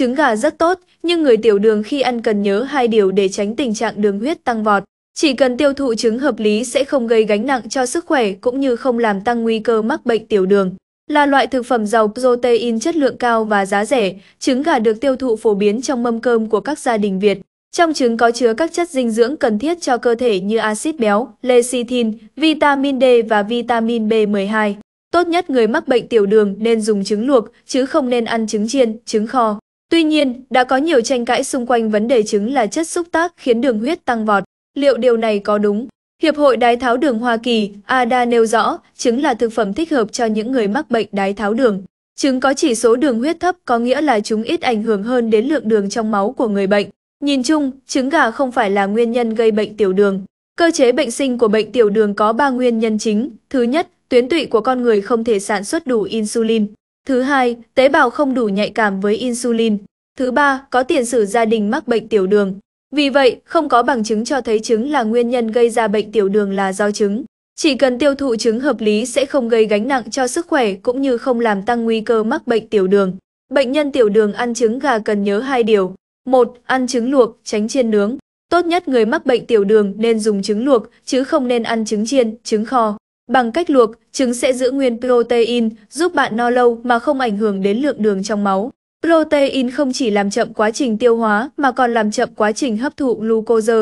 Trứng gà rất tốt, nhưng người tiểu đường khi ăn cần nhớ hai điều để tránh tình trạng đường huyết tăng vọt. Chỉ cần tiêu thụ trứng hợp lý sẽ không gây gánh nặng cho sức khỏe cũng như không làm tăng nguy cơ mắc bệnh tiểu đường. Là loại thực phẩm giàu protein chất lượng cao và giá rẻ, trứng gà được tiêu thụ phổ biến trong mâm cơm của các gia đình Việt. Trong trứng có chứa các chất dinh dưỡng cần thiết cho cơ thể như axit béo, lecithin, vitamin D và vitamin B12. Tốt nhất người mắc bệnh tiểu đường nên dùng trứng luộc chứ không nên ăn trứng chiên, trứng kho. Tuy nhiên, đã có nhiều tranh cãi xung quanh vấn đề trứng là chất xúc tác khiến đường huyết tăng vọt. Liệu điều này có đúng? Hiệp hội đái tháo đường Hoa Kỳ, ADA nêu rõ, trứng là thực phẩm thích hợp cho những người mắc bệnh đái tháo đường. Trứng có chỉ số đường huyết thấp có nghĩa là chúng ít ảnh hưởng hơn đến lượng đường trong máu của người bệnh. Nhìn chung, trứng gà không phải là nguyên nhân gây bệnh tiểu đường. Cơ chế bệnh sinh của bệnh tiểu đường có 3 nguyên nhân chính. Thứ nhất, tuyến tụy của con người không thể sản xuất đủ insulin. Thứ hai, tế bào không đủ nhạy cảm với insulin. Thứ ba, có tiền sử gia đình mắc bệnh tiểu đường. Vì vậy, không có bằng chứng cho thấy trứng là nguyên nhân gây ra bệnh tiểu đường là do trứng. Chỉ cần tiêu thụ trứng hợp lý sẽ không gây gánh nặng cho sức khỏe cũng như không làm tăng nguy cơ mắc bệnh tiểu đường. Bệnh nhân tiểu đường ăn trứng gà cần nhớ hai điều. một, Ăn trứng luộc, tránh chiên nướng. Tốt nhất người mắc bệnh tiểu đường nên dùng trứng luộc chứ không nên ăn trứng chiên, trứng kho. Bằng cách luộc, trứng sẽ giữ nguyên protein, giúp bạn no lâu mà không ảnh hưởng đến lượng đường trong máu. Protein không chỉ làm chậm quá trình tiêu hóa mà còn làm chậm quá trình hấp thụ glucose.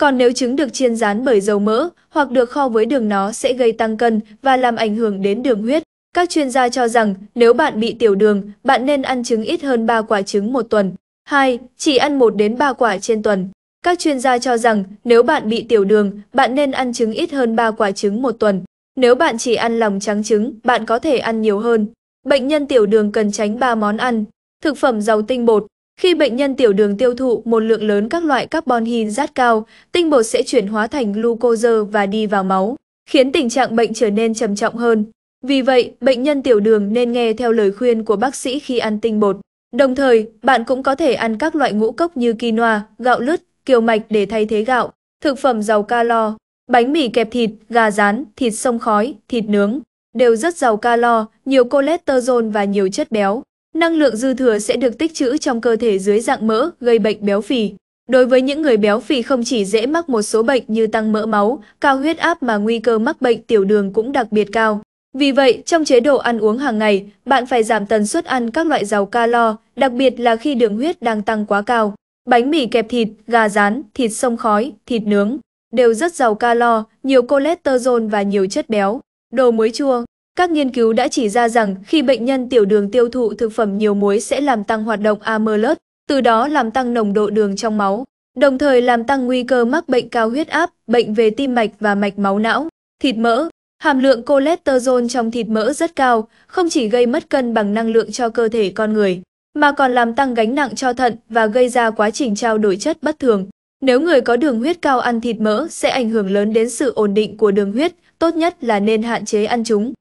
Còn nếu trứng được chiên rán bởi dầu mỡ hoặc được kho với đường nó sẽ gây tăng cân và làm ảnh hưởng đến đường huyết. Các chuyên gia cho rằng nếu bạn bị tiểu đường, bạn nên ăn trứng ít hơn 3 quả trứng một tuần. 2. Chỉ ăn 1 đến 3 quả trên tuần. Các chuyên gia cho rằng nếu bạn bị tiểu đường, bạn nên ăn trứng ít hơn 3 quả trứng một tuần. Nếu bạn chỉ ăn lòng trắng trứng, bạn có thể ăn nhiều hơn. Bệnh nhân tiểu đường cần tránh 3 món ăn. Thực phẩm giàu tinh bột. Khi bệnh nhân tiểu đường tiêu thụ một lượng lớn các loại carbon hydrate cao, tinh bột sẽ chuyển hóa thành glucose và đi vào máu, khiến tình trạng bệnh trở nên trầm trọng hơn. Vì vậy, bệnh nhân tiểu đường nên nghe theo lời khuyên của bác sĩ khi ăn tinh bột. Đồng thời, bạn cũng có thể ăn các loại ngũ cốc như quinoa, gạo lứt, kiều mạch để thay thế gạo, thực phẩm giàu calo. Bánh mì kẹp thịt, gà rán, thịt sông khói, thịt nướng đều rất giàu calo, nhiều cholesterol và nhiều chất béo. Năng lượng dư thừa sẽ được tích trữ trong cơ thể dưới dạng mỡ, gây bệnh béo phì. Đối với những người béo phì không chỉ dễ mắc một số bệnh như tăng mỡ máu, cao huyết áp mà nguy cơ mắc bệnh tiểu đường cũng đặc biệt cao. Vì vậy, trong chế độ ăn uống hàng ngày, bạn phải giảm tần suất ăn các loại giàu calo, đặc biệt là khi đường huyết đang tăng quá cao. Bánh mì kẹp thịt, gà rán, thịt sông khói, thịt nướng đều rất giàu calo, nhiều cholesterol và nhiều chất béo. Đồ muối chua Các nghiên cứu đã chỉ ra rằng khi bệnh nhân tiểu đường tiêu thụ thực phẩm nhiều muối sẽ làm tăng hoạt động amylase, từ đó làm tăng nồng độ đường trong máu, đồng thời làm tăng nguy cơ mắc bệnh cao huyết áp, bệnh về tim mạch và mạch máu não. Thịt mỡ Hàm lượng cholesterol trong thịt mỡ rất cao, không chỉ gây mất cân bằng năng lượng cho cơ thể con người, mà còn làm tăng gánh nặng cho thận và gây ra quá trình trao đổi chất bất thường. Nếu người có đường huyết cao ăn thịt mỡ sẽ ảnh hưởng lớn đến sự ổn định của đường huyết, tốt nhất là nên hạn chế ăn chúng.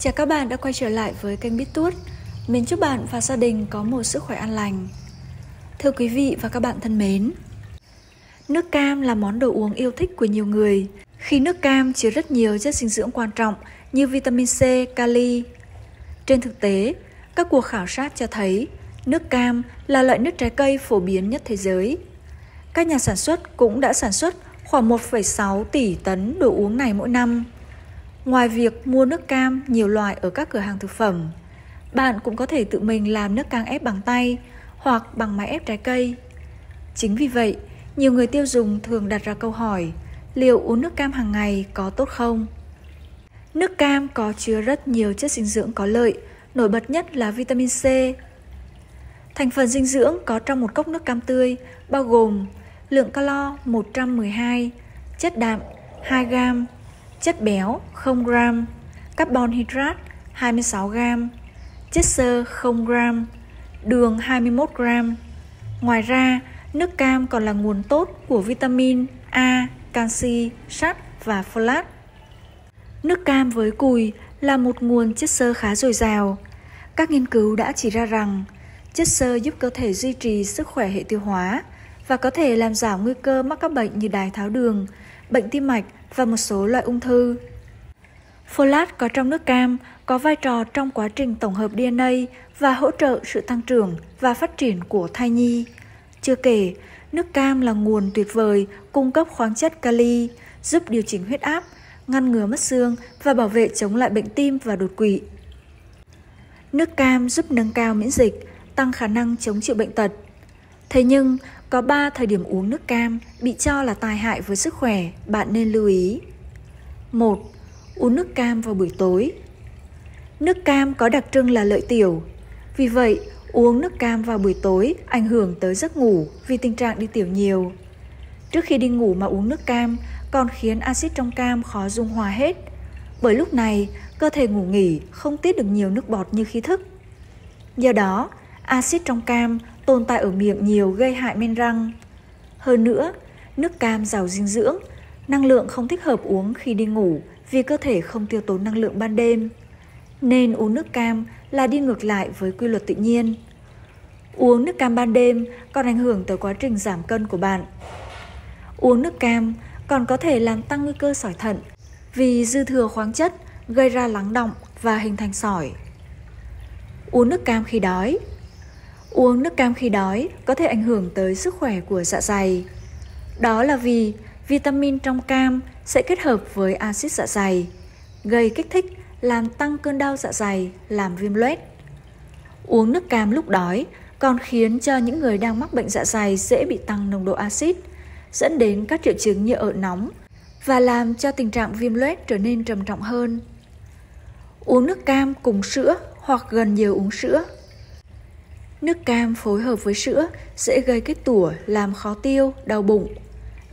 Chào các bạn đã quay trở lại với kênh Bít Tuốt. Mình chúc bạn và gia đình có một sức khỏe an lành. Thưa quý vị và các bạn thân mến, nước cam là món đồ uống yêu thích của nhiều người. Khi nước cam chứa rất nhiều chất dinh dưỡng quan trọng như vitamin C, kali. Trên thực tế, các cuộc khảo sát cho thấy nước cam là loại nước trái cây phổ biến nhất thế giới – các nhà sản xuất cũng đã sản xuất khoảng 1,6 tỷ tấn đồ uống này mỗi năm. Ngoài việc mua nước cam nhiều loại ở các cửa hàng thực phẩm, bạn cũng có thể tự mình làm nước cam ép bằng tay hoặc bằng máy ép trái cây. Chính vì vậy, nhiều người tiêu dùng thường đặt ra câu hỏi liệu uống nước cam hàng ngày có tốt không? Nước cam có chứa rất nhiều chất dinh dưỡng có lợi, nổi bật nhất là vitamin C. Thành phần dinh dưỡng có trong một cốc nước cam tươi bao gồm lượng calo 112, chất đạm 2 g, chất béo 0 g, carbon hydrate 26 g, chất xơ 0 g, đường 21 g. Ngoài ra, nước cam còn là nguồn tốt của vitamin A, canxi, sắt và folate. Nước cam với cùi là một nguồn chất xơ khá dồi dào. Các nghiên cứu đã chỉ ra rằng chất xơ giúp cơ thể duy trì sức khỏe hệ tiêu hóa, và có thể làm giảm nguy cơ mắc các bệnh như đái tháo đường, bệnh tim mạch và một số loại ung thư. Folate có trong nước cam có vai trò trong quá trình tổng hợp DNA và hỗ trợ sự tăng trưởng và phát triển của thai nhi. Chưa kể, nước cam là nguồn tuyệt vời cung cấp khoáng chất kali, giúp điều chỉnh huyết áp, ngăn ngừa mất xương và bảo vệ chống lại bệnh tim và đột quỵ. Nước cam giúp nâng cao miễn dịch, tăng khả năng chống chịu bệnh tật. Thế nhưng, có 3 thời điểm uống nước cam bị cho là tai hại với sức khỏe, bạn nên lưu ý. 1. Uống nước cam vào buổi tối. Nước cam có đặc trưng là lợi tiểu. Vì vậy, uống nước cam vào buổi tối ảnh hưởng tới giấc ngủ vì tình trạng đi tiểu nhiều. Trước khi đi ngủ mà uống nước cam còn khiến axit trong cam khó dung hòa hết. Bởi lúc này, cơ thể ngủ nghỉ không tiết được nhiều nước bọt như khi thức. Do đó, axit trong cam tồn tại ở miệng nhiều gây hại men răng. Hơn nữa, nước cam giàu dinh dưỡng, năng lượng không thích hợp uống khi đi ngủ vì cơ thể không tiêu tốn năng lượng ban đêm. Nên uống nước cam là đi ngược lại với quy luật tự nhiên. Uống nước cam ban đêm còn ảnh hưởng tới quá trình giảm cân của bạn. Uống nước cam còn có thể làm tăng nguy cơ sỏi thận vì dư thừa khoáng chất gây ra lắng động và hình thành sỏi. Uống nước cam khi đói Uống nước cam khi đói có thể ảnh hưởng tới sức khỏe của dạ dày. Đó là vì vitamin trong cam sẽ kết hợp với axit dạ dày, gây kích thích làm tăng cơn đau dạ dày, làm viêm loét. Uống nước cam lúc đói còn khiến cho những người đang mắc bệnh dạ dày dễ bị tăng nồng độ axit, dẫn đến các triệu chứng như ợ nóng và làm cho tình trạng viêm loét trở nên trầm trọng hơn. Uống nước cam cùng sữa hoặc gần nhiều uống sữa Nước cam phối hợp với sữa sẽ gây kết tủa, làm khó tiêu, đau bụng.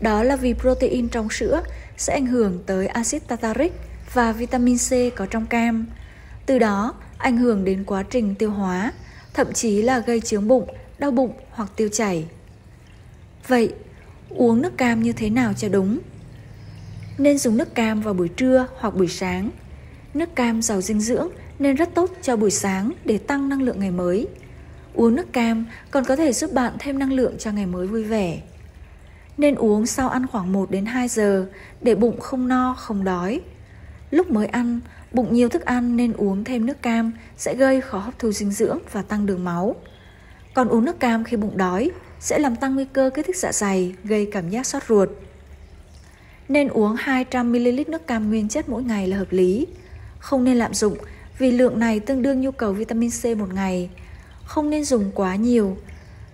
Đó là vì protein trong sữa sẽ ảnh hưởng tới axit tartaric và vitamin C có trong cam. Từ đó, ảnh hưởng đến quá trình tiêu hóa, thậm chí là gây chướng bụng, đau bụng hoặc tiêu chảy. Vậy, uống nước cam như thế nào cho đúng? Nên dùng nước cam vào buổi trưa hoặc buổi sáng. Nước cam giàu dinh dưỡng nên rất tốt cho buổi sáng để tăng năng lượng ngày mới. Uống nước cam còn có thể giúp bạn thêm năng lượng cho ngày mới vui vẻ. Nên uống sau ăn khoảng 1 đến 2 giờ để bụng không no, không đói. Lúc mới ăn, bụng nhiều thức ăn nên uống thêm nước cam sẽ gây khó hấp thu dinh dưỡng và tăng đường máu. Còn uống nước cam khi bụng đói sẽ làm tăng nguy cơ kích thích dạ dày, gây cảm giác sót ruột. Nên uống 200ml nước cam nguyên chất mỗi ngày là hợp lý. Không nên lạm dụng vì lượng này tương đương nhu cầu vitamin C một ngày – không nên dùng quá nhiều.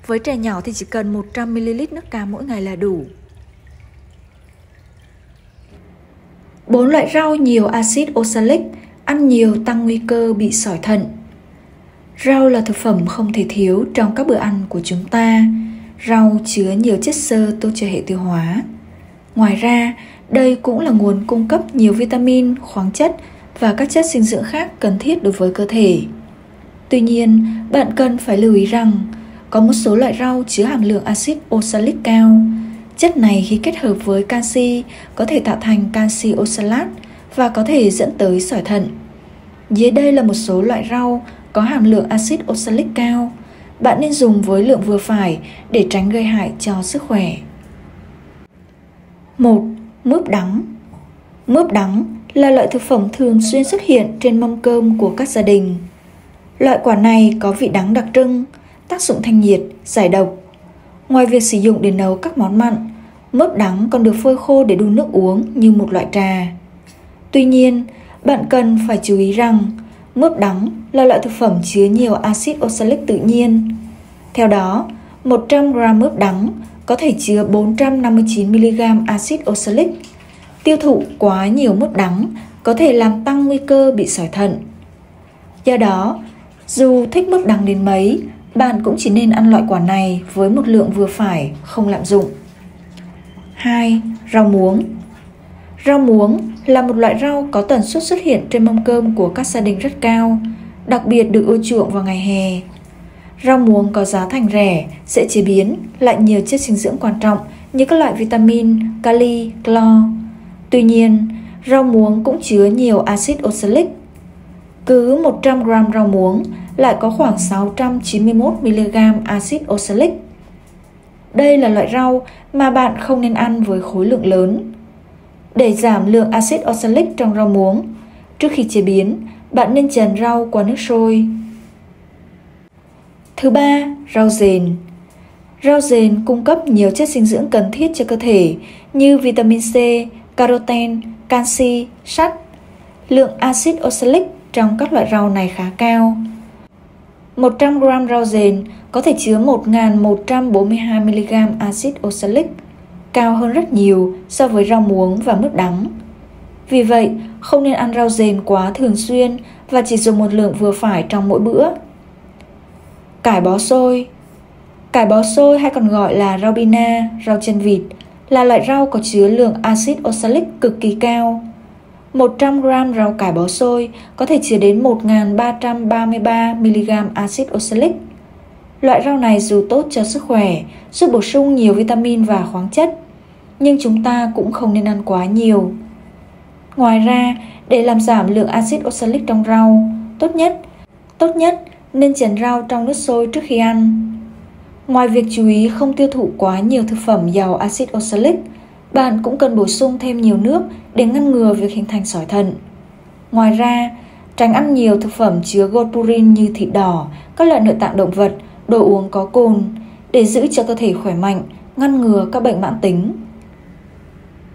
Với trẻ nhỏ thì chỉ cần 100ml nước cam mỗi ngày là đủ. Bốn loại rau nhiều axit oxalic, ăn nhiều tăng nguy cơ bị sỏi thận. Rau là thực phẩm không thể thiếu trong các bữa ăn của chúng ta. Rau chứa nhiều chất xơ tốt cho hệ tiêu hóa. Ngoài ra, đây cũng là nguồn cung cấp nhiều vitamin, khoáng chất và các chất dinh dưỡng khác cần thiết đối với cơ thể. Tuy nhiên, bạn cần phải lưu ý rằng có một số loại rau chứa hàm lượng axit oxalic cao. Chất này khi kết hợp với canxi có thể tạo thành canxi oxalat và có thể dẫn tới sỏi thận. Dưới đây là một số loại rau có hàm lượng axit oxalic cao. Bạn nên dùng với lượng vừa phải để tránh gây hại cho sức khỏe. 1. Mướp đắng Mướp đắng là loại thực phẩm thường xuyên xuất hiện trên mâm cơm của các gia đình. Loại quả này có vị đắng đặc trưng, tác dụng thanh nhiệt, giải độc. Ngoài việc sử dụng để nấu các món mặn, mướp đắng còn được phơi khô để đun nước uống như một loại trà. Tuy nhiên, bạn cần phải chú ý rằng mướp đắng là loại thực phẩm chứa nhiều axit oxalic tự nhiên. Theo đó, 100 g mướp đắng có thể chứa 459 mg axit oxalic. Tiêu thụ quá nhiều mướp đắng có thể làm tăng nguy cơ bị sỏi thận. Do đó, dù thích mức đắng đến mấy, bạn cũng chỉ nên ăn loại quả này với một lượng vừa phải, không lạm dụng. 2. Rau muống Rau muống là một loại rau có tần suất xuất hiện trên mâm cơm của các gia đình rất cao, đặc biệt được ưa chuộng vào ngày hè. Rau muống có giá thành rẻ, dễ chế biến, lại nhiều chất dinh dưỡng quan trọng như các loại vitamin, kali, clo. Tuy nhiên, rau muống cũng chứa nhiều axit oxalic cứ 100 g rau muống lại có khoảng 691 mg axit oxalic. Đây là loại rau mà bạn không nên ăn với khối lượng lớn. Để giảm lượng axit oxalic trong rau muống, trước khi chế biến, bạn nên chần rau qua nước sôi. Thứ ba, rau dền. Rau dền cung cấp nhiều chất dinh dưỡng cần thiết cho cơ thể như vitamin C, caroten, canxi, sắt. Lượng axit oxalic trong các loại rau này khá cao. 100 g rau dền có thể chứa 1.142 mg axit oxalic, cao hơn rất nhiều so với rau muống và mướp đắng. Vì vậy, không nên ăn rau dền quá thường xuyên và chỉ dùng một lượng vừa phải trong mỗi bữa. Cải bó xôi Cải bó xôi hay còn gọi là rau bina, rau chân vịt, là loại rau có chứa lượng axit oxalic cực kỳ cao. 100 g rau cải bó xôi có thể chứa đến 1.333 mg axit oxalic. Loại rau này dù tốt cho sức khỏe, giúp bổ sung nhiều vitamin và khoáng chất, nhưng chúng ta cũng không nên ăn quá nhiều. Ngoài ra, để làm giảm lượng axit oxalic trong rau, tốt nhất tốt nhất nên chén rau trong nước sôi trước khi ăn. Ngoài việc chú ý không tiêu thụ quá nhiều thực phẩm giàu axit oxalic, bạn cũng cần bổ sung thêm nhiều nước để ngăn ngừa việc hình thành sỏi thận. Ngoài ra, tránh ăn nhiều thực phẩm chứa gopurin như thịt đỏ, các loại nội tạng động vật, đồ uống có cồn để giữ cho cơ thể khỏe mạnh, ngăn ngừa các bệnh mãn tính.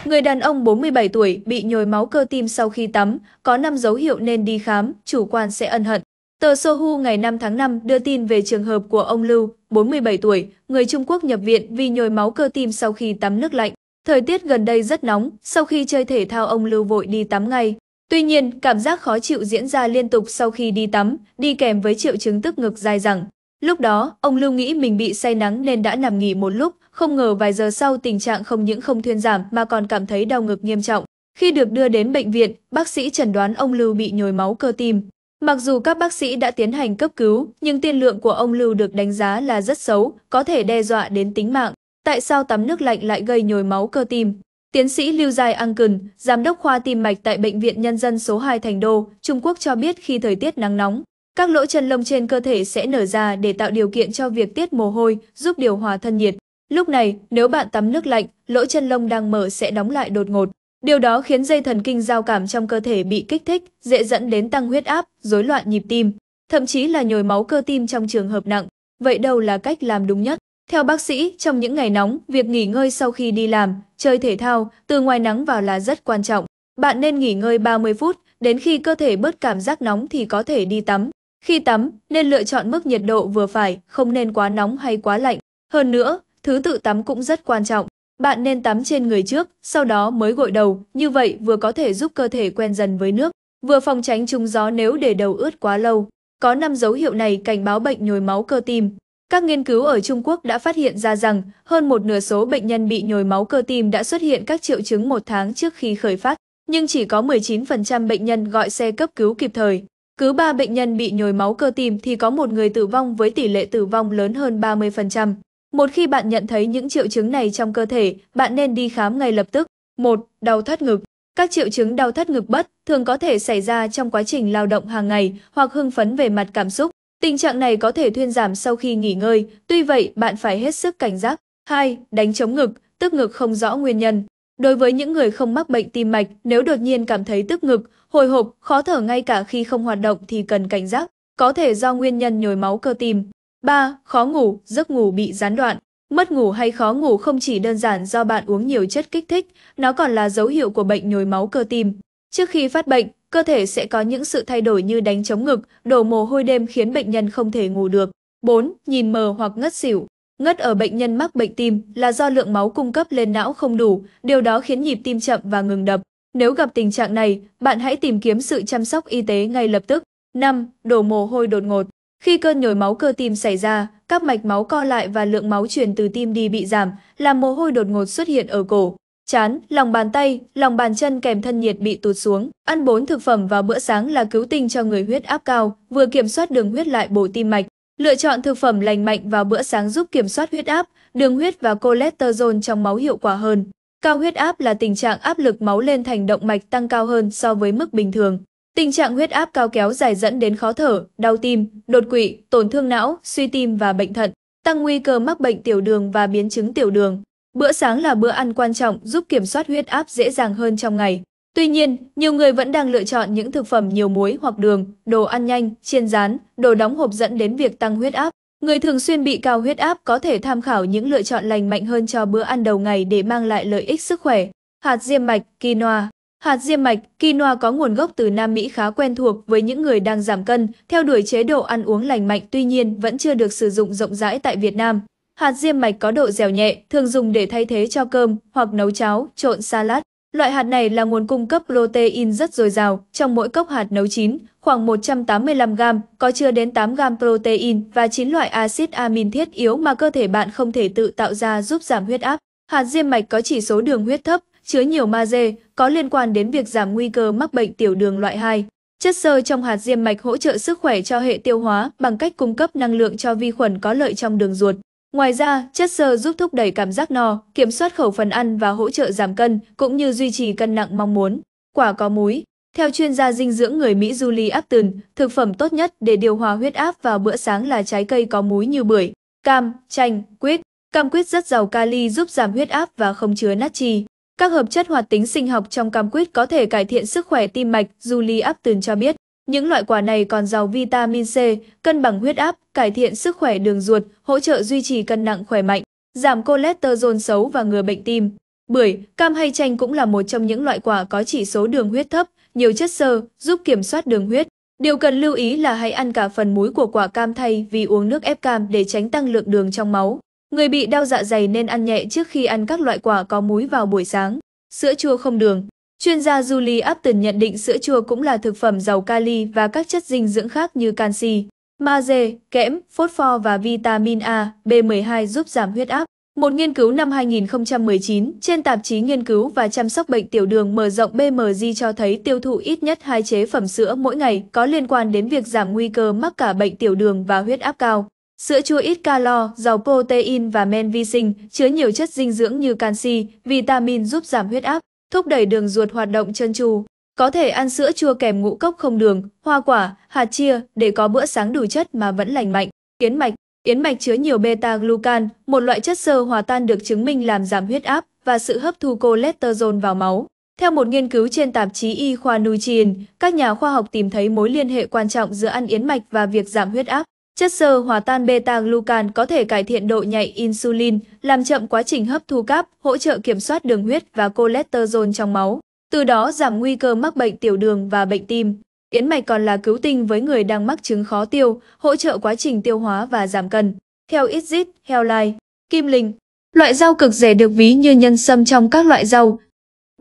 Người đàn ông 47 tuổi bị nhồi máu cơ tim sau khi tắm, có 5 dấu hiệu nên đi khám, chủ quan sẽ ân hận. Tờ Sohu ngày 5 tháng 5 đưa tin về trường hợp của ông Lưu, 47 tuổi, người Trung Quốc nhập viện vì nhồi máu cơ tim sau khi tắm nước lạnh. Thời tiết gần đây rất nóng, sau khi chơi thể thao ông Lưu vội đi tắm ngay. Tuy nhiên, cảm giác khó chịu diễn ra liên tục sau khi đi tắm, đi kèm với triệu chứng tức ngực dài dẳng. Lúc đó, ông Lưu nghĩ mình bị say nắng nên đã nằm nghỉ một lúc, không ngờ vài giờ sau tình trạng không những không thuyên giảm mà còn cảm thấy đau ngực nghiêm trọng. Khi được đưa đến bệnh viện, bác sĩ chẩn đoán ông Lưu bị nhồi máu cơ tim. Mặc dù các bác sĩ đã tiến hành cấp cứu, nhưng tiên lượng của ông Lưu được đánh giá là rất xấu, có thể đe dọa đến tính mạng. Tại sao tắm nước lạnh lại gây nhồi máu cơ tim? Tiến sĩ Lưu Giai Anken, giám đốc khoa tim mạch tại Bệnh viện Nhân dân số 2 Thành Đô, Trung Quốc cho biết khi thời tiết nắng nóng, các lỗ chân lông trên cơ thể sẽ nở ra để tạo điều kiện cho việc tiết mồ hôi, giúp điều hòa thân nhiệt. Lúc này, nếu bạn tắm nước lạnh, lỗ chân lông đang mở sẽ đóng lại đột ngột. Điều đó khiến dây thần kinh giao cảm trong cơ thể bị kích thích, dễ dẫn đến tăng huyết áp, rối loạn nhịp tim, thậm chí là nhồi máu cơ tim trong trường hợp nặng. Vậy đâu là cách làm đúng nhất? Theo bác sĩ, trong những ngày nóng, việc nghỉ ngơi sau khi đi làm, chơi thể thao, từ ngoài nắng vào là rất quan trọng. Bạn nên nghỉ ngơi 30 phút, đến khi cơ thể bớt cảm giác nóng thì có thể đi tắm. Khi tắm, nên lựa chọn mức nhiệt độ vừa phải, không nên quá nóng hay quá lạnh. Hơn nữa, thứ tự tắm cũng rất quan trọng. Bạn nên tắm trên người trước, sau đó mới gội đầu, như vậy vừa có thể giúp cơ thể quen dần với nước, vừa phòng tránh trùng gió nếu để đầu ướt quá lâu. Có 5 dấu hiệu này cảnh báo bệnh nhồi máu cơ tim. Các nghiên cứu ở Trung Quốc đã phát hiện ra rằng hơn một nửa số bệnh nhân bị nhồi máu cơ tim đã xuất hiện các triệu chứng một tháng trước khi khởi phát, nhưng chỉ có 19% bệnh nhân gọi xe cấp cứu kịp thời. Cứ 3 bệnh nhân bị nhồi máu cơ tim thì có một người tử vong với tỷ lệ tử vong lớn hơn 30%. Một khi bạn nhận thấy những triệu chứng này trong cơ thể, bạn nên đi khám ngay lập tức. 1. Đau thắt ngực Các triệu chứng đau thắt ngực bất thường có thể xảy ra trong quá trình lao động hàng ngày hoặc hưng phấn về mặt cảm xúc. Tình trạng này có thể thuyên giảm sau khi nghỉ ngơi, tuy vậy bạn phải hết sức cảnh giác. 2. Đánh chống ngực, tức ngực không rõ nguyên nhân. Đối với những người không mắc bệnh tim mạch, nếu đột nhiên cảm thấy tức ngực, hồi hộp, khó thở ngay cả khi không hoạt động thì cần cảnh giác, có thể do nguyên nhân nhồi máu cơ tim. 3. Khó ngủ, giấc ngủ bị gián đoạn. Mất ngủ hay khó ngủ không chỉ đơn giản do bạn uống nhiều chất kích thích, nó còn là dấu hiệu của bệnh nhồi máu cơ tim. Trước khi phát bệnh, cơ thể sẽ có những sự thay đổi như đánh chống ngực, đổ mồ hôi đêm khiến bệnh nhân không thể ngủ được. 4. Nhìn mờ hoặc ngất xỉu Ngất ở bệnh nhân mắc bệnh tim là do lượng máu cung cấp lên não không đủ, điều đó khiến nhịp tim chậm và ngừng đập. Nếu gặp tình trạng này, bạn hãy tìm kiếm sự chăm sóc y tế ngay lập tức. 5. Đổ mồ hôi đột ngột Khi cơn nhồi máu cơ tim xảy ra, các mạch máu co lại và lượng máu truyền từ tim đi bị giảm, làm mồ hôi đột ngột xuất hiện ở cổ, chán, lòng bàn tay, lòng bàn chân kèm thân nhiệt bị tụt xuống. Ăn bốn thực phẩm vào bữa sáng là cứu tinh cho người huyết áp cao, vừa kiểm soát đường huyết lại bổ tim mạch. Lựa chọn thực phẩm lành mạnh vào bữa sáng giúp kiểm soát huyết áp, đường huyết và cholesterol trong máu hiệu quả hơn. Cao huyết áp là tình trạng áp lực máu lên thành động mạch tăng cao hơn so với mức bình thường. Tình trạng huyết áp cao kéo dài dẫn đến khó thở, đau tim, đột quỵ, tổn thương não, suy tim và bệnh thận, tăng nguy cơ mắc bệnh tiểu đường và biến chứng tiểu đường. Bữa sáng là bữa ăn quan trọng giúp kiểm soát huyết áp dễ dàng hơn trong ngày. Tuy nhiên, nhiều người vẫn đang lựa chọn những thực phẩm nhiều muối hoặc đường, đồ ăn nhanh, chiên rán, đồ đóng hộp dẫn đến việc tăng huyết áp. Người thường xuyên bị cao huyết áp có thể tham khảo những lựa chọn lành mạnh hơn cho bữa ăn đầu ngày để mang lại lợi ích sức khỏe. Hạt diêm mạch, quinoa Hạt diêm mạch, quinoa có nguồn gốc từ Nam Mỹ khá quen thuộc với những người đang giảm cân, theo đuổi chế độ ăn uống lành mạnh tuy nhiên vẫn chưa được sử dụng rộng rãi tại Việt Nam. Hạt diêm mạch có độ dẻo nhẹ, thường dùng để thay thế cho cơm hoặc nấu cháo, trộn salad. Loại hạt này là nguồn cung cấp protein rất dồi dào, trong mỗi cốc hạt nấu chín, khoảng 185 g, có chứa đến 8 g protein và 9 loại axit amin thiết yếu mà cơ thể bạn không thể tự tạo ra giúp giảm huyết áp. Hạt diêm mạch có chỉ số đường huyết thấp, chứa nhiều magie, có liên quan đến việc giảm nguy cơ mắc bệnh tiểu đường loại 2. Chất xơ trong hạt diêm mạch hỗ trợ sức khỏe cho hệ tiêu hóa bằng cách cung cấp năng lượng cho vi khuẩn có lợi trong đường ruột. Ngoài ra, chất xơ giúp thúc đẩy cảm giác no, kiểm soát khẩu phần ăn và hỗ trợ giảm cân, cũng như duy trì cân nặng mong muốn. Quả có múi Theo chuyên gia dinh dưỡng người Mỹ Julie Upton, thực phẩm tốt nhất để điều hòa huyết áp vào bữa sáng là trái cây có múi như bưởi, cam, chanh, quýt. Cam quýt rất giàu kali giúp giảm huyết áp và không chứa natri. Các hợp chất hoạt tính sinh học trong cam quýt có thể cải thiện sức khỏe tim mạch, Julie Upton cho biết. Những loại quả này còn giàu vitamin C, cân bằng huyết áp, cải thiện sức khỏe đường ruột, hỗ trợ duy trì cân nặng khỏe mạnh, giảm cholesterol xấu và ngừa bệnh tim. Bưởi, cam hay chanh cũng là một trong những loại quả có chỉ số đường huyết thấp, nhiều chất xơ, giúp kiểm soát đường huyết. Điều cần lưu ý là hãy ăn cả phần muối của quả cam thay vì uống nước ép cam để tránh tăng lượng đường trong máu. Người bị đau dạ dày nên ăn nhẹ trước khi ăn các loại quả có muối vào buổi sáng. Sữa chua không đường Chuyên gia Julie Upton nhận định sữa chua cũng là thực phẩm giàu kali và các chất dinh dưỡng khác như canxi, magie, kẽm, phốt pho và vitamin A, B12 giúp giảm huyết áp. Một nghiên cứu năm 2019 trên tạp chí Nghiên cứu và chăm sóc bệnh tiểu đường mở rộng BMG cho thấy tiêu thụ ít nhất hai chế phẩm sữa mỗi ngày có liên quan đến việc giảm nguy cơ mắc cả bệnh tiểu đường và huyết áp cao. Sữa chua ít calo, giàu protein và men vi sinh, chứa nhiều chất dinh dưỡng như canxi, vitamin giúp giảm huyết áp thúc đẩy đường ruột hoạt động chân tru. Có thể ăn sữa chua kèm ngũ cốc không đường, hoa quả, hạt chia để có bữa sáng đủ chất mà vẫn lành mạnh. Yến mạch Yến mạch chứa nhiều beta-glucan, một loại chất xơ hòa tan được chứng minh làm giảm huyết áp và sự hấp thu cholesterol vào máu. Theo một nghiên cứu trên tạp chí y khoa Nutrition, các nhà khoa học tìm thấy mối liên hệ quan trọng giữa ăn yến mạch và việc giảm huyết áp. Chất xơ hòa tan beta-glucan có thể cải thiện độ nhạy insulin, làm chậm quá trình hấp thu cáp, hỗ trợ kiểm soát đường huyết và cholesterol trong máu, từ đó giảm nguy cơ mắc bệnh tiểu đường và bệnh tim. Yến mạch còn là cứu tinh với người đang mắc chứng khó tiêu, hỗ trợ quá trình tiêu hóa và giảm cân. Theo Itzit, Heolai, Kim Linh, loại rau cực rẻ được ví như nhân sâm trong các loại rau,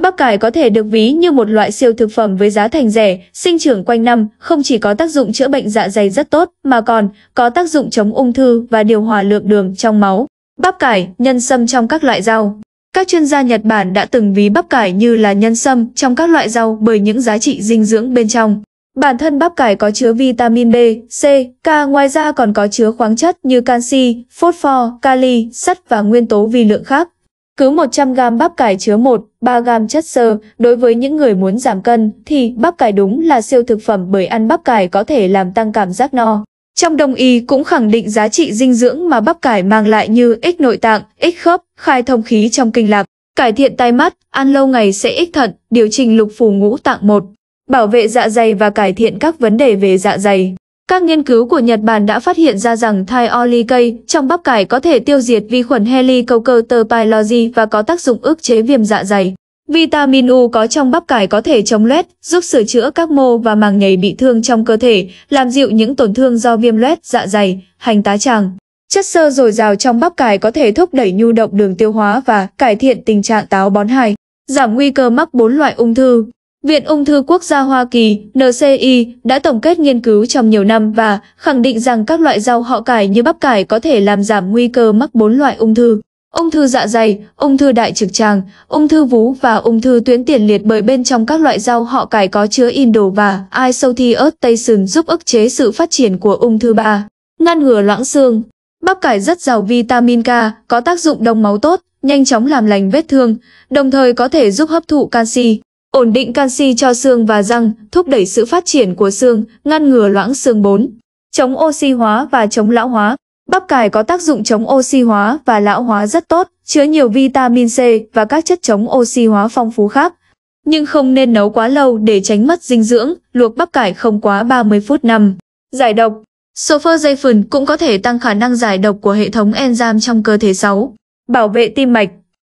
Bắp cải có thể được ví như một loại siêu thực phẩm với giá thành rẻ, sinh trưởng quanh năm, không chỉ có tác dụng chữa bệnh dạ dày rất tốt, mà còn có tác dụng chống ung thư và điều hòa lượng đường trong máu. Bắp cải, nhân sâm trong các loại rau Các chuyên gia Nhật Bản đã từng ví bắp cải như là nhân sâm trong các loại rau bởi những giá trị dinh dưỡng bên trong. Bản thân bắp cải có chứa vitamin B, C, K ngoài ra còn có chứa khoáng chất như canxi, phốt kali, sắt và nguyên tố vi lượng khác. Cứ 100 g bắp cải chứa 1, 3 g chất xơ, đối với những người muốn giảm cân thì bắp cải đúng là siêu thực phẩm bởi ăn bắp cải có thể làm tăng cảm giác no. Trong đông y cũng khẳng định giá trị dinh dưỡng mà bắp cải mang lại như ích nội tạng, ích khớp, khai thông khí trong kinh lạc, cải thiện tai mắt, ăn lâu ngày sẽ ích thận, điều chỉnh lục phù ngũ tạng một, bảo vệ dạ dày và cải thiện các vấn đề về dạ dày. Các nghiên cứu của Nhật Bản đã phát hiện ra rằng thai oli cây trong bắp cải có thể tiêu diệt vi khuẩn Helicobacter pylori và có tác dụng ức chế viêm dạ dày. Vitamin U có trong bắp cải có thể chống loét, giúp sửa chữa các mô và màng nhầy bị thương trong cơ thể, làm dịu những tổn thương do viêm loét dạ dày, hành tá tràng. Chất xơ dồi dào trong bắp cải có thể thúc đẩy nhu động đường tiêu hóa và cải thiện tình trạng táo bón hài, giảm nguy cơ mắc bốn loại ung thư. Viện Ung thư Quốc gia Hoa Kỳ NCI đã tổng kết nghiên cứu trong nhiều năm và khẳng định rằng các loại rau họ cải như bắp cải có thể làm giảm nguy cơ mắc bốn loại ung thư. Ung thư dạ dày, ung thư đại trực tràng, ung thư vú và ung thư tuyến tiền liệt bởi bên trong các loại rau họ cải có chứa indo và isothioxation giúp ức chế sự phát triển của ung thư ba, ngăn ngừa loãng xương. Bắp cải rất giàu vitamin K, có tác dụng đông máu tốt, nhanh chóng làm lành vết thương, đồng thời có thể giúp hấp thụ canxi ổn định canxi cho xương và răng, thúc đẩy sự phát triển của xương, ngăn ngừa loãng xương 4. Chống oxy hóa và chống lão hóa. Bắp cải có tác dụng chống oxy hóa và lão hóa rất tốt, chứa nhiều vitamin C và các chất chống oxy hóa phong phú khác. Nhưng không nên nấu quá lâu để tránh mất dinh dưỡng, luộc bắp cải không quá 30 phút năm. Giải độc Sulfur cũng có thể tăng khả năng giải độc của hệ thống enzyme trong cơ thể xấu. Bảo vệ tim mạch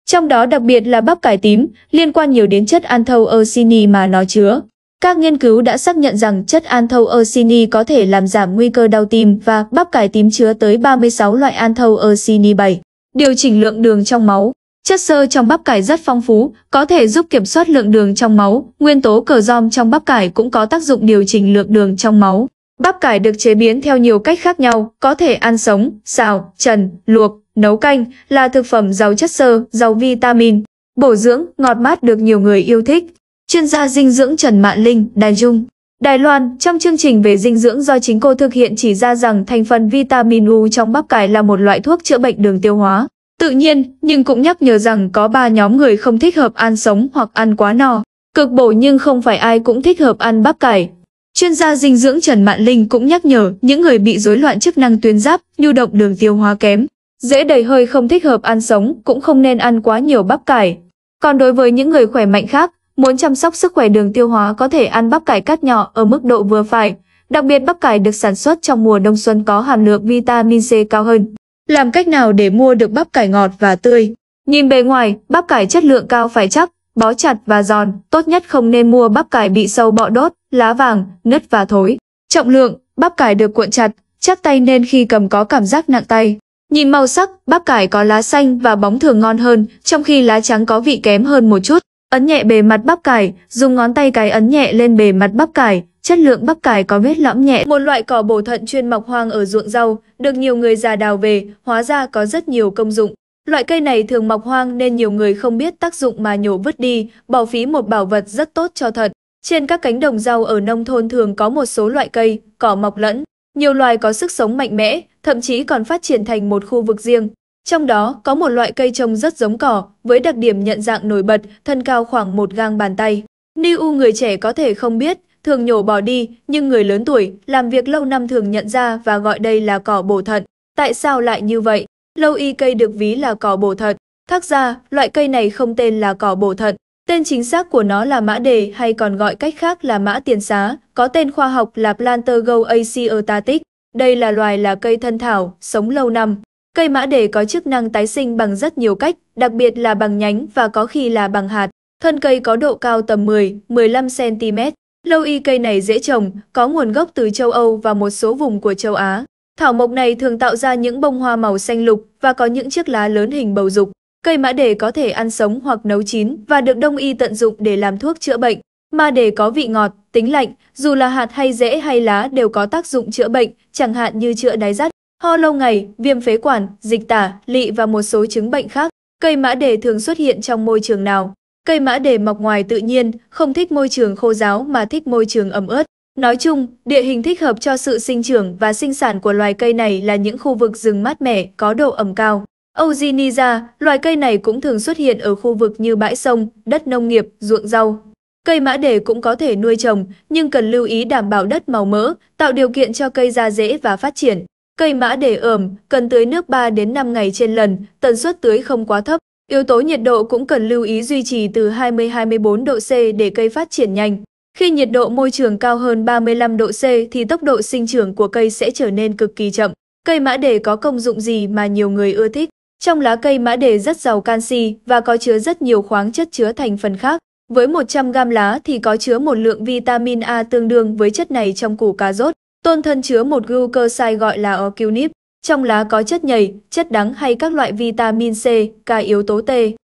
trong đó đặc biệt là bắp cải tím, liên quan nhiều đến chất anthocyanin mà nó chứa. Các nghiên cứu đã xác nhận rằng chất anthocyanin có thể làm giảm nguy cơ đau tim và bắp cải tím chứa tới 36 loại anthocyanin 7. Điều chỉnh lượng đường trong máu Chất xơ trong bắp cải rất phong phú, có thể giúp kiểm soát lượng đường trong máu. Nguyên tố cờ giom trong bắp cải cũng có tác dụng điều chỉnh lượng đường trong máu. Bắp cải được chế biến theo nhiều cách khác nhau, có thể ăn sống, xào, trần, luộc, Nấu canh là thực phẩm giàu chất xơ, giàu vitamin, bổ dưỡng, ngọt mát được nhiều người yêu thích. Chuyên gia dinh dưỡng Trần Mạn Linh, Đài Trung, Đài Loan trong chương trình về dinh dưỡng do chính cô thực hiện chỉ ra rằng thành phần vitamin U trong bắp cải là một loại thuốc chữa bệnh đường tiêu hóa. Tự nhiên, nhưng cũng nhắc nhở rằng có ba nhóm người không thích hợp ăn sống hoặc ăn quá no. Cực bổ nhưng không phải ai cũng thích hợp ăn bắp cải. Chuyên gia dinh dưỡng Trần Mạn Linh cũng nhắc nhở những người bị rối loạn chức năng tuyến giáp, nhu động đường tiêu hóa kém, Dễ đầy hơi không thích hợp ăn sống, cũng không nên ăn quá nhiều bắp cải. Còn đối với những người khỏe mạnh khác, muốn chăm sóc sức khỏe đường tiêu hóa có thể ăn bắp cải cắt nhỏ ở mức độ vừa phải. Đặc biệt bắp cải được sản xuất trong mùa đông xuân có hàm lượng vitamin C cao hơn. Làm cách nào để mua được bắp cải ngọt và tươi? Nhìn bề ngoài, bắp cải chất lượng cao phải chắc, bó chặt và giòn, tốt nhất không nên mua bắp cải bị sâu bọ đốt, lá vàng, nứt và thối. Trọng lượng, bắp cải được cuộn chặt, chắc tay nên khi cầm có cảm giác nặng tay. Nhìn màu sắc, bắp cải có lá xanh và bóng thường ngon hơn, trong khi lá trắng có vị kém hơn một chút. Ấn nhẹ bề mặt bắp cải, dùng ngón tay cái ấn nhẹ lên bề mặt bắp cải, chất lượng bắp cải có vết lõm nhẹ. Một loại cỏ bổ thận chuyên mọc hoang ở ruộng rau, được nhiều người già đào về, hóa ra có rất nhiều công dụng. Loại cây này thường mọc hoang nên nhiều người không biết tác dụng mà nhổ vứt đi, bỏ phí một bảo vật rất tốt cho thận. Trên các cánh đồng rau ở nông thôn thường có một số loại cây, cỏ mọc lẫn. Nhiều loài có sức sống mạnh mẽ, thậm chí còn phát triển thành một khu vực riêng. Trong đó có một loại cây trông rất giống cỏ, với đặc điểm nhận dạng nổi bật, thân cao khoảng một gang bàn tay. niu người trẻ có thể không biết, thường nhổ bỏ đi, nhưng người lớn tuổi, làm việc lâu năm thường nhận ra và gọi đây là cỏ bổ thận. Tại sao lại như vậy? Lâu y cây được ví là cỏ bổ thận. Thác ra, loại cây này không tên là cỏ bổ thận, Tên chính xác của nó là mã đề hay còn gọi cách khác là mã tiền xá, có tên khoa học là Plantergo asiatatic. Đây là loài là cây thân thảo, sống lâu năm. Cây mã đề có chức năng tái sinh bằng rất nhiều cách, đặc biệt là bằng nhánh và có khi là bằng hạt. Thân cây có độ cao tầm 10-15 cm. Lâu y cây này dễ trồng, có nguồn gốc từ châu Âu và một số vùng của châu Á. Thảo mộc này thường tạo ra những bông hoa màu xanh lục và có những chiếc lá lớn hình bầu dục. Cây mã đề có thể ăn sống hoặc nấu chín và được đông y tận dụng để làm thuốc chữa bệnh. Mã đề có vị ngọt, tính lạnh, dù là hạt hay rễ hay lá đều có tác dụng chữa bệnh, chẳng hạn như chữa đái rắt, ho lâu ngày, viêm phế quản, dịch tả, lị và một số chứng bệnh khác. Cây mã đề thường xuất hiện trong môi trường nào? Cây mã đề mọc ngoài tự nhiên, không thích môi trường khô ráo mà thích môi trường ẩm ướt. Nói chung, địa hình thích hợp cho sự sinh trưởng và sinh sản của loài cây này là những khu vực rừng mát mẻ, có độ ẩm cao. Eugenia, loài cây này cũng thường xuất hiện ở khu vực như bãi sông, đất nông nghiệp, ruộng rau. Cây mã đề cũng có thể nuôi trồng, nhưng cần lưu ý đảm bảo đất màu mỡ, tạo điều kiện cho cây ra rễ và phát triển. Cây mã đề ẩm, cần tưới nước 3 đến 5 ngày trên lần, tần suất tưới không quá thấp. Yếu tố nhiệt độ cũng cần lưu ý duy trì từ 20-24 độ C để cây phát triển nhanh. Khi nhiệt độ môi trường cao hơn 35 độ C thì tốc độ sinh trưởng của cây sẽ trở nên cực kỳ chậm. Cây mã đề có công dụng gì mà nhiều người ưa thích? Trong lá cây mã đề rất giàu canxi và có chứa rất nhiều khoáng chất chứa thành phần khác. Với 100 gam lá thì có chứa một lượng vitamin A tương đương với chất này trong củ cà rốt. Tôn thân chứa một glucoside gọi là oculip. Trong lá có chất nhầy, chất đắng hay các loại vitamin C, K yếu tố T.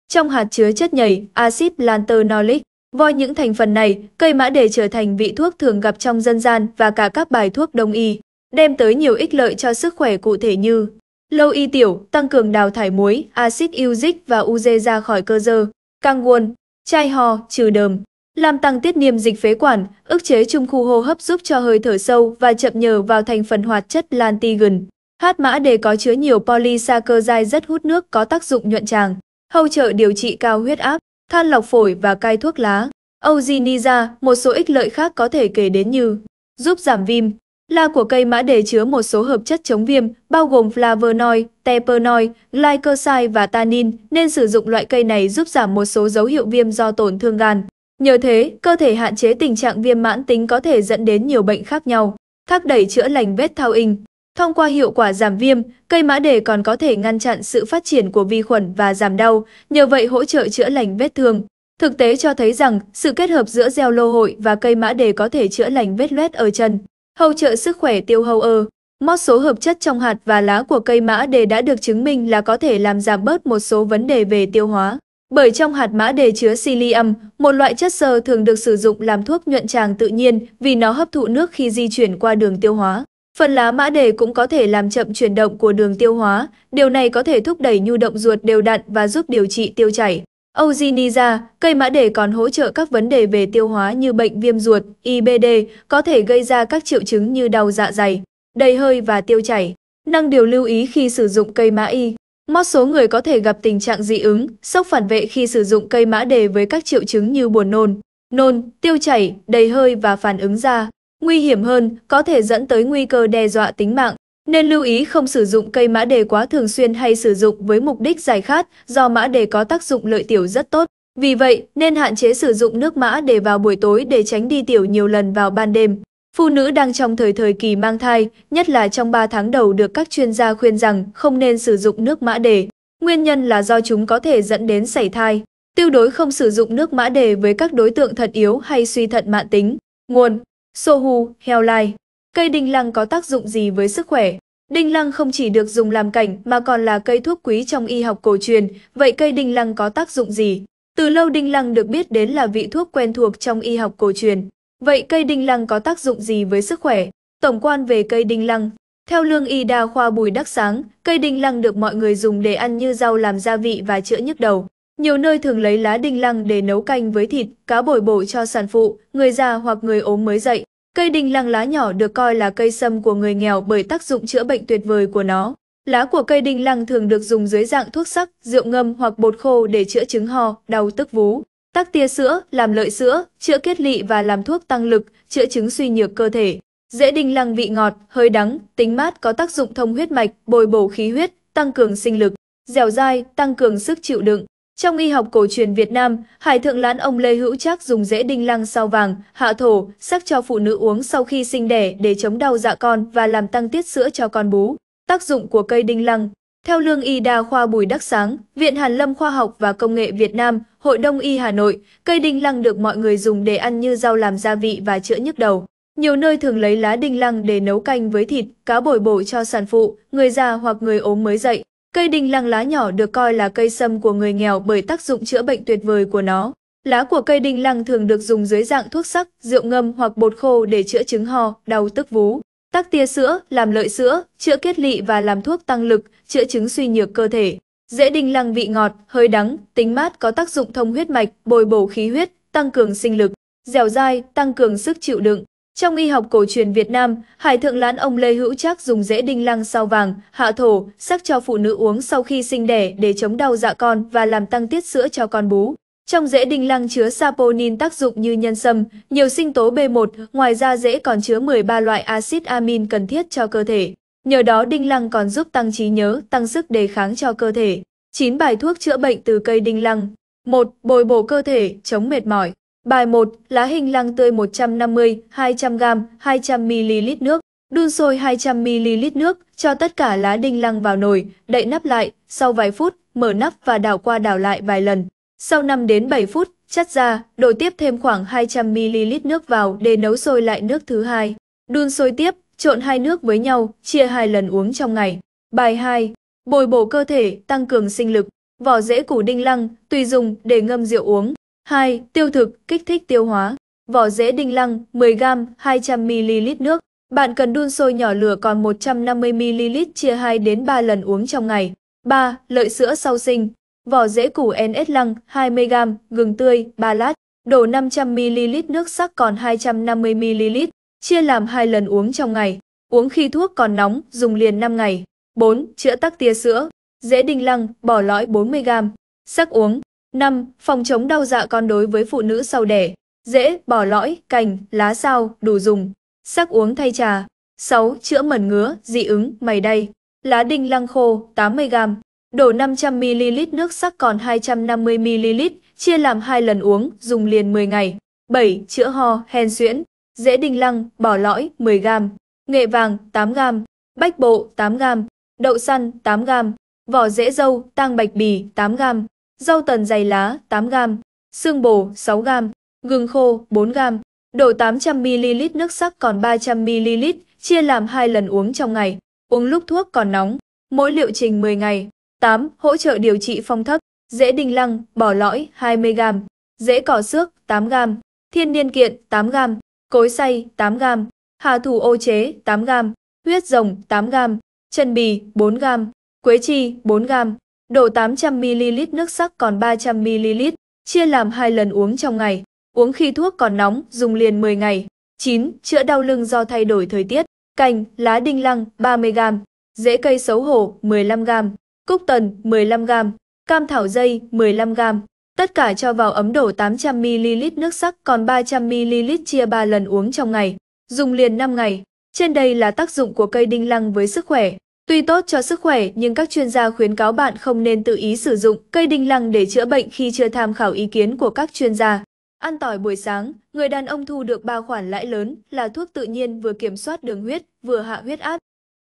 Trong hạt chứa chất nhầy, axit lanternolic. Voi những thành phần này, cây mã đề trở thành vị thuốc thường gặp trong dân gian và cả các bài thuốc đông y, đem tới nhiều ích lợi cho sức khỏe cụ thể như Lâu y tiểu, tăng cường đào thải muối, axit uric và uje ra khỏi cơ dơ. Căng nguồn, chai ho, trừ đờm. Làm tăng tiết niêm dịch phế quản, ức chế trung khu hô hấp giúp cho hơi thở sâu và chậm nhờ vào thành phần hoạt chất lantigen. Hát mã đề có chứa nhiều polysaccharide rất hút nước có tác dụng nhuận tràng, hỗ trợ điều trị cao huyết áp, than lọc phổi và cai thuốc lá. Ojiniza một số ích lợi khác có thể kể đến như giúp giảm viêm, La của cây mã đề chứa một số hợp chất chống viêm, bao gồm flavonoid, terpenoid, glycoside và tannin, nên sử dụng loại cây này giúp giảm một số dấu hiệu viêm do tổn thương gan. Nhờ thế, cơ thể hạn chế tình trạng viêm mãn tính có thể dẫn đến nhiều bệnh khác nhau, thác đẩy chữa lành vết thao in. Thông qua hiệu quả giảm viêm, cây mã đề còn có thể ngăn chặn sự phát triển của vi khuẩn và giảm đau, nhờ vậy hỗ trợ chữa lành vết thương. Thực tế cho thấy rằng, sự kết hợp giữa gieo lô hội và cây mã đề có thể chữa lành vết loét ở chân. Hầu trợ sức khỏe tiêu hầu ơ. Một số hợp chất trong hạt và lá của cây mã đề đã được chứng minh là có thể làm giảm bớt một số vấn đề về tiêu hóa. Bởi trong hạt mã đề chứa psyllium, một loại chất xơ thường được sử dụng làm thuốc nhuận tràng tự nhiên vì nó hấp thụ nước khi di chuyển qua đường tiêu hóa. Phần lá mã đề cũng có thể làm chậm chuyển động của đường tiêu hóa, điều này có thể thúc đẩy nhu động ruột đều đặn và giúp điều trị tiêu chảy. Oziniza, cây mã đề còn hỗ trợ các vấn đề về tiêu hóa như bệnh viêm ruột, IBD, có thể gây ra các triệu chứng như đau dạ dày, đầy hơi và tiêu chảy. Năng điều lưu ý khi sử dụng cây mã y. Một số người có thể gặp tình trạng dị ứng, sốc phản vệ khi sử dụng cây mã đề với các triệu chứng như buồn nôn, nôn, tiêu chảy, đầy hơi và phản ứng da. Nguy hiểm hơn, có thể dẫn tới nguy cơ đe dọa tính mạng. Nên lưu ý không sử dụng cây mã đề quá thường xuyên hay sử dụng với mục đích giải khát do mã đề có tác dụng lợi tiểu rất tốt. Vì vậy, nên hạn chế sử dụng nước mã đề vào buổi tối để tránh đi tiểu nhiều lần vào ban đêm. Phụ nữ đang trong thời thời kỳ mang thai, nhất là trong 3 tháng đầu được các chuyên gia khuyên rằng không nên sử dụng nước mã đề. Nguyên nhân là do chúng có thể dẫn đến sảy thai. Tiêu đối không sử dụng nước mã đề với các đối tượng thận yếu hay suy thận mạng tính. Nguồn Sohu, Heo Lai Cây đinh lăng có tác dụng gì với sức khỏe? Đinh lăng không chỉ được dùng làm cảnh mà còn là cây thuốc quý trong y học cổ truyền, vậy cây đinh lăng có tác dụng gì? Từ lâu đinh lăng được biết đến là vị thuốc quen thuộc trong y học cổ truyền. Vậy cây đinh lăng có tác dụng gì với sức khỏe? Tổng quan về cây đinh lăng Theo lương y đa khoa Bùi Đắc Sáng, cây đinh lăng được mọi người dùng để ăn như rau làm gia vị và chữa nhức đầu. Nhiều nơi thường lấy lá đinh lăng để nấu canh với thịt, cá bồi bổ cho sản phụ, người già hoặc người ốm mới dậy. Cây đình làng lá nhỏ được coi là cây sâm của người nghèo bởi tác dụng chữa bệnh tuyệt vời của nó. Lá của cây đình lăng thường được dùng dưới dạng thuốc sắc, rượu ngâm hoặc bột khô để chữa chứng ho, đau tức vú, tắc tia sữa, làm lợi sữa, chữa kết lị và làm thuốc tăng lực, chữa chứng suy nhược cơ thể. Rễ đình lăng vị ngọt, hơi đắng, tính mát có tác dụng thông huyết mạch, bồi bổ khí huyết, tăng cường sinh lực, dẻo dai, tăng cường sức chịu đựng. Trong y học cổ truyền Việt Nam, Hải Thượng Lãn ông Lê Hữu Trác dùng rễ đinh lăng sao vàng, hạ thổ, sắc cho phụ nữ uống sau khi sinh đẻ để chống đau dạ con và làm tăng tiết sữa cho con bú. Tác dụng của cây đinh lăng Theo lương y đa khoa Bùi Đắc Sáng, Viện Hàn Lâm Khoa học và Công nghệ Việt Nam, Hội Đông y Hà Nội, cây đinh lăng được mọi người dùng để ăn như rau làm gia vị và chữa nhức đầu. Nhiều nơi thường lấy lá đinh lăng để nấu canh với thịt, cá bồi bổ cho sản phụ, người già hoặc người ốm mới dậy. Cây đình lăng lá nhỏ được coi là cây sâm của người nghèo bởi tác dụng chữa bệnh tuyệt vời của nó. Lá của cây đinh lăng thường được dùng dưới dạng thuốc sắc, rượu ngâm hoặc bột khô để chữa chứng ho, đau tức vú, tắc tia sữa, làm lợi sữa, chữa kết lị và làm thuốc tăng lực, chữa chứng suy nhược cơ thể. Rễ đinh lăng vị ngọt, hơi đắng, tính mát có tác dụng thông huyết mạch, bồi bổ khí huyết, tăng cường sinh lực, dẻo dai, tăng cường sức chịu đựng. Trong y học cổ truyền Việt Nam, Hải Thượng Lãn ông Lê Hữu Trác dùng rễ đinh lăng sao vàng, hạ thổ, sắc cho phụ nữ uống sau khi sinh đẻ để chống đau dạ con và làm tăng tiết sữa cho con bú. Trong rễ đinh lăng chứa saponin tác dụng như nhân sâm, nhiều sinh tố B1, ngoài ra rễ còn chứa 13 loại axit amin cần thiết cho cơ thể. Nhờ đó đinh lăng còn giúp tăng trí nhớ, tăng sức đề kháng cho cơ thể. 9 bài thuốc chữa bệnh từ cây đinh lăng. 1. Bồi bổ cơ thể, chống mệt mỏi. Bài 1. Lá hình lăng tươi 150, 200g, 200ml nước. Đun sôi 200ml nước, cho tất cả lá đinh lăng vào nồi, đậy nắp lại, sau vài phút, mở nắp và đảo qua đảo lại vài lần. Sau 5 đến 7 phút, chắt ra, đổ tiếp thêm khoảng 200ml nước vào để nấu sôi lại nước thứ hai. Đun sôi tiếp, trộn hai nước với nhau, chia hai lần uống trong ngày. Bài 2. Bồi bổ cơ thể, tăng cường sinh lực. Vỏ rễ củ đinh lăng, tùy dùng để ngâm rượu uống. 2. Tiêu thực, kích thích tiêu hóa. Vỏ rễ đinh lăng 10g 200ml nước. Bạn cần đun sôi nhỏ lửa còn 150ml chia 2 đến 3 lần uống trong ngày. 3. Lợi sữa sau sinh. Vỏ rễ củ NS lăng 20g, gừng tươi 3 lát. Đổ 500ml nước sắc còn 250ml, chia làm 2 lần uống trong ngày. Uống khi thuốc còn nóng, dùng liền 5 ngày. 4. Chữa tắc tia sữa. Rễ đinh lăng, bỏ lõi 40g. Sắc uống 5. Phòng chống đau dạ con đối với phụ nữ sau đẻ. Dễ, bỏ lõi, cành, lá sao, đủ dùng. Sắc uống thay trà. 6. Chữa mẩn ngứa, dị ứng, mày đay. Lá đinh lăng khô, 80g. Đổ 500ml nước sắc còn 250ml, chia làm 2 lần uống, dùng liền 10 ngày. 7. Chữa ho, hen suyễn. Dễ đinh lăng, bỏ lõi, 10g. Nghệ vàng, 8g. Bách bộ, 8g. Đậu xanh 8g. Vỏ rễ dâu, tang bạch bì, 8g rau tần dày lá 8g, xương bồ 6g, gừng khô 4g, đổ 800ml nước sắc còn 300ml, chia làm 2 lần uống trong ngày, uống lúc thuốc còn nóng, mỗi liệu trình 10 ngày. 8. Hỗ trợ điều trị phong thấp, dễ đinh lăng, bỏ lõi 20g, dễ cỏ xước 8g, thiên niên kiện 8g, cối xay 8g, hà thủ ô chế 8g, huyết rồng 8g, chân bì 4g, quế chi 4g đổ 800ml nước sắc còn 300ml, chia làm hai lần uống trong ngày. Uống khi thuốc còn nóng, dùng liền 10 ngày. 9. Chữa đau lưng do thay đổi thời tiết. Cành, lá đinh lăng 30g, rễ cây xấu hổ 15g, cúc tần 15g, cam thảo dây 15g. Tất cả cho vào ấm đổ 800ml nước sắc còn 300ml chia 3 lần uống trong ngày. Dùng liền 5 ngày. Trên đây là tác dụng của cây đinh lăng với sức khỏe. Tuy tốt cho sức khỏe nhưng các chuyên gia khuyến cáo bạn không nên tự ý sử dụng cây đinh lăng để chữa bệnh khi chưa tham khảo ý kiến của các chuyên gia. Ăn tỏi buổi sáng, người đàn ông thu được ba khoản lãi lớn là thuốc tự nhiên vừa kiểm soát đường huyết, vừa hạ huyết áp.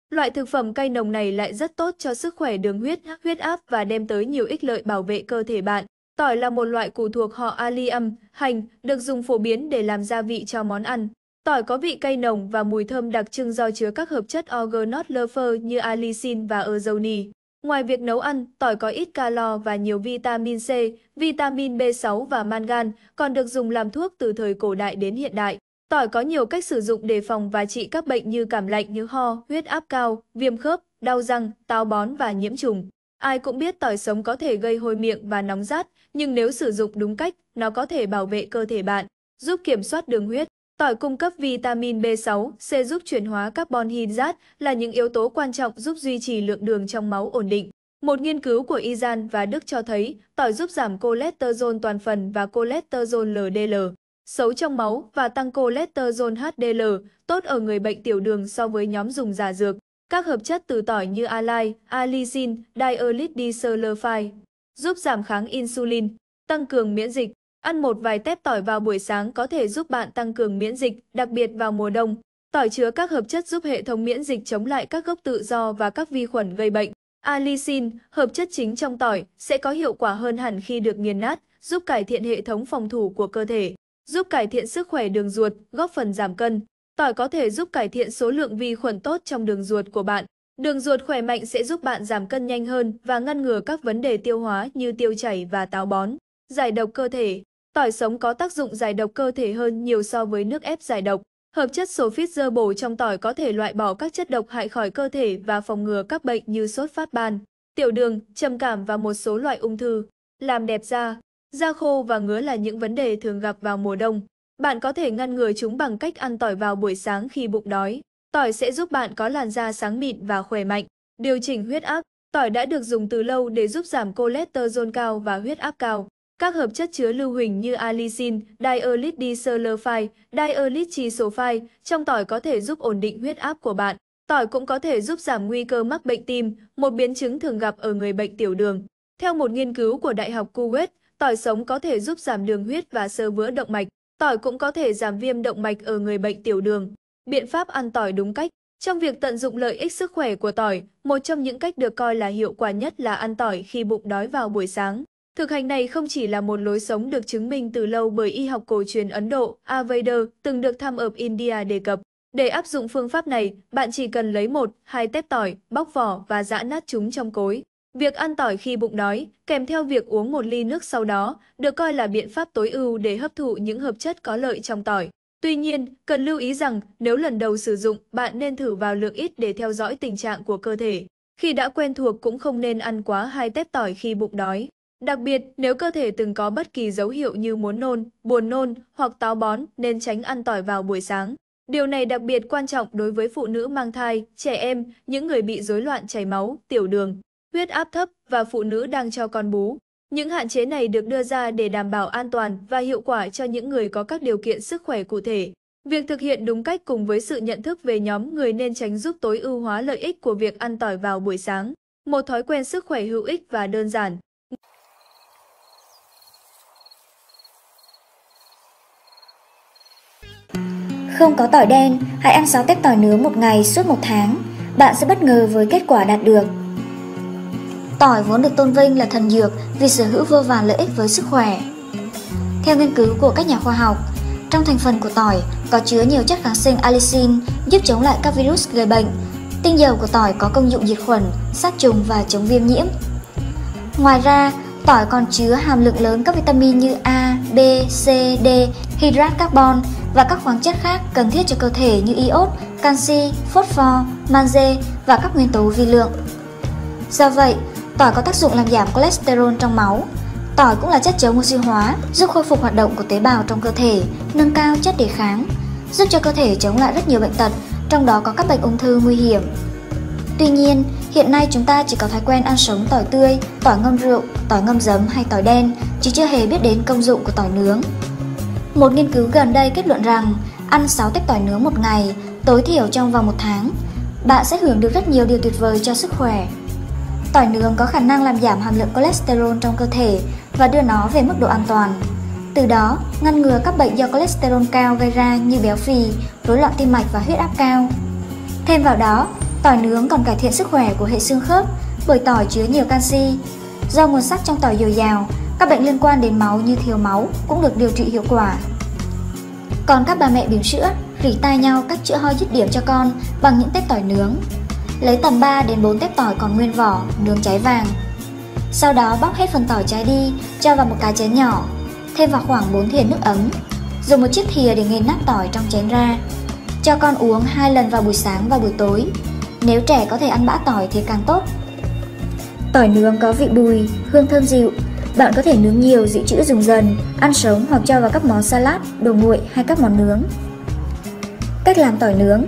Loại thực phẩm cay nồng này lại rất tốt cho sức khỏe đường huyết, huyết áp và đem tới nhiều ích lợi bảo vệ cơ thể bạn. Tỏi là một loại củ thuộc họ Allium, hành, được dùng phổ biến để làm gia vị cho món ăn. Tỏi có vị cay nồng và mùi thơm đặc trưng do chứa các hợp chất organolfer như allicin và ozoni. Ngoài việc nấu ăn, tỏi có ít calo và nhiều vitamin C, vitamin B6 và mangan, còn được dùng làm thuốc từ thời cổ đại đến hiện đại. Tỏi có nhiều cách sử dụng để phòng và trị các bệnh như cảm lạnh như ho, huyết áp cao, viêm khớp, đau răng, táo bón và nhiễm trùng. Ai cũng biết tỏi sống có thể gây hôi miệng và nóng rát, nhưng nếu sử dụng đúng cách, nó có thể bảo vệ cơ thể bạn, giúp kiểm soát đường huyết, Tỏi cung cấp vitamin B6, C giúp chuyển hóa carbon hydrate là những yếu tố quan trọng giúp duy trì lượng đường trong máu ổn định. Một nghiên cứu của Iran và Đức cho thấy tỏi giúp giảm cholesterol toàn phần và cholesterol LDL, xấu trong máu và tăng cholesterol HDL, tốt ở người bệnh tiểu đường so với nhóm dùng giả dược. Các hợp chất từ tỏi như alai, alicin, diolid giúp giảm kháng insulin, tăng cường miễn dịch, Ăn một vài tép tỏi vào buổi sáng có thể giúp bạn tăng cường miễn dịch, đặc biệt vào mùa đông. Tỏi chứa các hợp chất giúp hệ thống miễn dịch chống lại các gốc tự do và các vi khuẩn gây bệnh. Alicin, hợp chất chính trong tỏi, sẽ có hiệu quả hơn hẳn khi được nghiền nát, giúp cải thiện hệ thống phòng thủ của cơ thể, giúp cải thiện sức khỏe đường ruột, góp phần giảm cân. Tỏi có thể giúp cải thiện số lượng vi khuẩn tốt trong đường ruột của bạn. Đường ruột khỏe mạnh sẽ giúp bạn giảm cân nhanh hơn và ngăn ngừa các vấn đề tiêu hóa như tiêu chảy và táo bón. Giải độc cơ thể Tỏi sống có tác dụng giải độc cơ thể hơn nhiều so với nước ép giải độc. Hợp chất sulfit dơ bổ trong tỏi có thể loại bỏ các chất độc hại khỏi cơ thể và phòng ngừa các bệnh như sốt phát ban, tiểu đường, trầm cảm và một số loại ung thư. Làm đẹp da, da khô và ngứa là những vấn đề thường gặp vào mùa đông. Bạn có thể ngăn ngừa chúng bằng cách ăn tỏi vào buổi sáng khi bụng đói. Tỏi sẽ giúp bạn có làn da sáng mịn và khỏe mạnh. Điều chỉnh huyết áp, tỏi đã được dùng từ lâu để giúp giảm cholesterol cao và huyết áp cao. Các hợp chất chứa lưu huỳnh như allicin, diolitdisulfide, trisulfide trong tỏi có thể giúp ổn định huyết áp của bạn. Tỏi cũng có thể giúp giảm nguy cơ mắc bệnh tim, một biến chứng thường gặp ở người bệnh tiểu đường. Theo một nghiên cứu của Đại học Kuwait, tỏi sống có thể giúp giảm đường huyết và sơ vữa động mạch. Tỏi cũng có thể giảm viêm động mạch ở người bệnh tiểu đường. Biện pháp ăn tỏi đúng cách Trong việc tận dụng lợi ích sức khỏe của tỏi, một trong những cách được coi là hiệu quả nhất là ăn tỏi khi bụng đói vào buổi sáng. Thực hành này không chỉ là một lối sống được chứng minh từ lâu bởi y học cổ truyền Ấn Độ, Ayurveda, từng được Tham of India đề cập. Để áp dụng phương pháp này, bạn chỉ cần lấy một, hai tép tỏi, bóc vỏ và giã nát chúng trong cối. Việc ăn tỏi khi bụng đói, kèm theo việc uống một ly nước sau đó, được coi là biện pháp tối ưu để hấp thụ những hợp chất có lợi trong tỏi. Tuy nhiên, cần lưu ý rằng nếu lần đầu sử dụng, bạn nên thử vào lượng ít để theo dõi tình trạng của cơ thể. Khi đã quen thuộc cũng không nên ăn quá hai tép tỏi khi bụng đói. Đặc biệt, nếu cơ thể từng có bất kỳ dấu hiệu như muốn nôn, buồn nôn hoặc táo bón nên tránh ăn tỏi vào buổi sáng. Điều này đặc biệt quan trọng đối với phụ nữ mang thai, trẻ em, những người bị rối loạn chảy máu, tiểu đường, huyết áp thấp và phụ nữ đang cho con bú. Những hạn chế này được đưa ra để đảm bảo an toàn và hiệu quả cho những người có các điều kiện sức khỏe cụ thể. Việc thực hiện đúng cách cùng với sự nhận thức về nhóm người nên tránh giúp tối ưu hóa lợi ích của việc ăn tỏi vào buổi sáng. Một thói quen sức khỏe hữu ích và đơn giản. Không có tỏi đen, hãy ăn 6 tép tỏi nướng một ngày suốt một tháng. Bạn sẽ bất ngờ với kết quả đạt được. Tỏi vốn được tôn vinh là thần dược vì sở hữu vô vàn lợi ích với sức khỏe. Theo nghiên cứu của các nhà khoa học, trong thành phần của tỏi có chứa nhiều chất kháng sinh allicin giúp chống lại các virus gây bệnh. Tinh dầu của tỏi có công dụng diệt khuẩn, sát trùng và chống viêm nhiễm. Ngoài ra, tỏi còn chứa hàm lượng lớn các vitamin như A, B, C, D, hydrat carbon, và các khoáng chất khác cần thiết cho cơ thể như iốt, canxi, phosphor, pho, magie và các nguyên tố vi lượng. Do vậy, tỏi có tác dụng làm giảm cholesterol trong máu. Tỏi cũng là chất chống oxy hóa, giúp khôi phục hoạt động của tế bào trong cơ thể, nâng cao chất đề kháng, giúp cho cơ thể chống lại rất nhiều bệnh tật, trong đó có các bệnh ung thư nguy hiểm. Tuy nhiên, hiện nay chúng ta chỉ có thói quen ăn sống tỏi tươi, tỏi ngâm rượu, tỏi ngâm giấm hay tỏi đen, chứ chưa hề biết đến công dụng của tỏi nướng. Một nghiên cứu gần đây kết luận rằng ăn 6 tép tỏi nướng một ngày tối thiểu trong vòng một tháng, bạn sẽ hưởng được rất nhiều điều tuyệt vời cho sức khỏe. Tỏi nướng có khả năng làm giảm hàm lượng cholesterol trong cơ thể và đưa nó về mức độ an toàn. Từ đó, ngăn ngừa các bệnh do cholesterol cao gây ra như béo phì, rối loạn tim mạch và huyết áp cao. Thêm vào đó, tỏi nướng còn cải thiện sức khỏe của hệ xương khớp bởi tỏi chứa nhiều canxi. Do nguồn sắt trong tỏi dồi dào, các bệnh liên quan đến máu như thiếu máu cũng được điều trị hiệu quả. Còn các bà mẹ bỉm sữa rỉ tai nhau cách chữa ho dứt điểm cho con bằng những tép tỏi nướng. Lấy tầm 3 đến 4 tép tỏi còn nguyên vỏ, nướng cháy vàng. Sau đó bóc hết phần tỏi trái đi, cho vào một cái chén nhỏ, thêm vào khoảng 4 thìa nước ấm, dùng một chiếc thìa để nghiền nát tỏi trong chén ra. Cho con uống hai lần vào buổi sáng và buổi tối. Nếu trẻ có thể ăn bã tỏi thì càng tốt. Tỏi nướng có vị bùi, hương thơm dịu, bạn có thể nướng nhiều dự trữ dùng dần, ăn sống hoặc cho vào các món salad, đồ nguội hay các món nướng. Cách làm tỏi nướng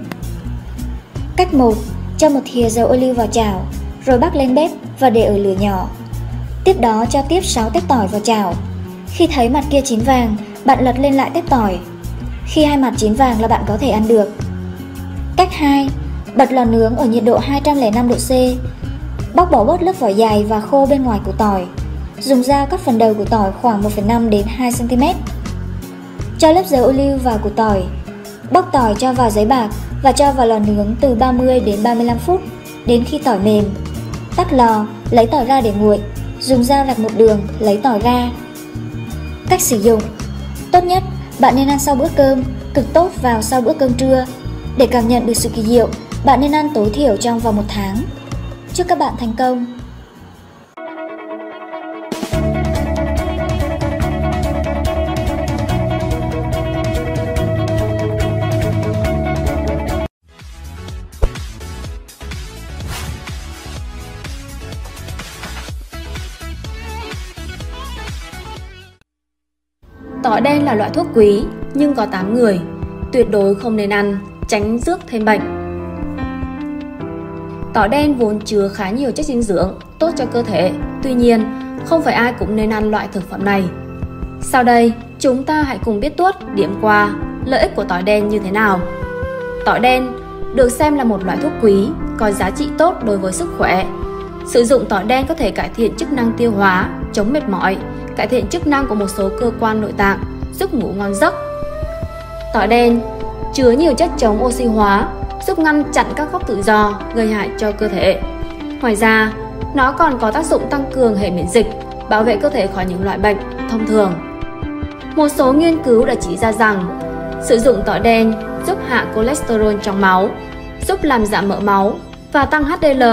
Cách 1. Cho một thìa dầu ô liu vào chảo, rồi bắc lên bếp và để ở lửa nhỏ. Tiếp đó cho tiếp 6 tép tỏi vào chảo. Khi thấy mặt kia chín vàng, bạn lật lên lại tép tỏi. Khi hai mặt chín vàng là bạn có thể ăn được. Cách 2. Bật lò nướng ở nhiệt độ 205 độ C. Bóc bỏ bớt lớp vỏ dày và khô bên ngoài của tỏi, dùng dao cắt phần đầu của tỏi khoảng 1,5 đến 2 cm. Cho lớp dầu ô liu vào củ tỏi, bóc tỏi cho vào giấy bạc và cho vào lò nướng từ 30 đến 35 phút đến khi tỏi mềm. Tắt lò, lấy tỏi ra để nguội, dùng dao lạc một đường lấy tỏi ra. Cách sử dụng Tốt nhất, bạn nên ăn sau bữa cơm, cực tốt vào sau bữa cơm trưa. Để cảm nhận được sự kỳ diệu, bạn nên ăn tối thiểu trong vòng một tháng. Chúc các bạn thành công! loại thuốc quý nhưng có 8 người, tuyệt đối không nên ăn, tránh rước thêm bệnh. Tỏi đen vốn chứa khá nhiều chất dinh dưỡng, tốt cho cơ thể, tuy nhiên không phải ai cũng nên ăn loại thực phẩm này. Sau đây, chúng ta hãy cùng biết tuốt điểm qua lợi ích của tỏi đen như thế nào. Tỏi đen được xem là một loại thuốc quý, có giá trị tốt đối với sức khỏe. Sử dụng tỏi đen có thể cải thiện chức năng tiêu hóa, chống mệt mỏi, cải thiện chức năng của một số cơ quan nội tạng, giúp ngủ ngon giấc. Tỏi đen chứa nhiều chất chống oxy hóa, giúp ngăn chặn các gốc tự do gây hại cho cơ thể. Ngoài ra, nó còn có tác dụng tăng cường hệ miễn dịch, bảo vệ cơ thể khỏi những loại bệnh thông thường. Một số nghiên cứu đã chỉ ra rằng sử dụng tỏi đen giúp hạ cholesterol trong máu, giúp làm giảm mỡ máu và tăng HDL,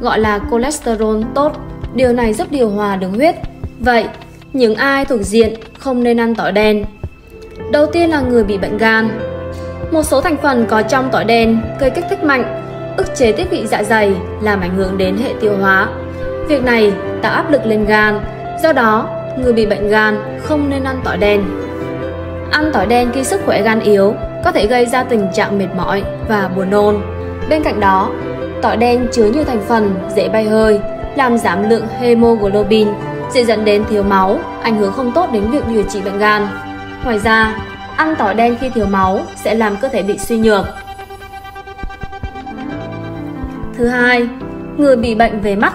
gọi là cholesterol tốt. Điều này giúp điều hòa đường huyết. Vậy, những ai thuộc diện không nên ăn tỏi đen. Đầu tiên là người bị bệnh gan. Một số thành phần có trong tỏi đen gây kích thích mạnh, ức chế tiết vị dạ dày làm ảnh hưởng đến hệ tiêu hóa. Việc này tạo áp lực lên gan, do đó người bị bệnh gan không nên ăn tỏi đen. Ăn tỏi đen khi sức khỏe gan yếu có thể gây ra tình trạng mệt mỏi và buồn nôn. Bên cạnh đó, tỏi đen chứa nhiều thành phần dễ bay hơi, làm giảm lượng hemoglobin sẽ dẫn đến thiếu máu, ảnh hưởng không tốt đến việc điều trị bệnh gan. Ngoài ra, ăn tỏi đen khi thiếu máu sẽ làm cơ thể bị suy nhược. Thứ hai, người bị bệnh về mắt.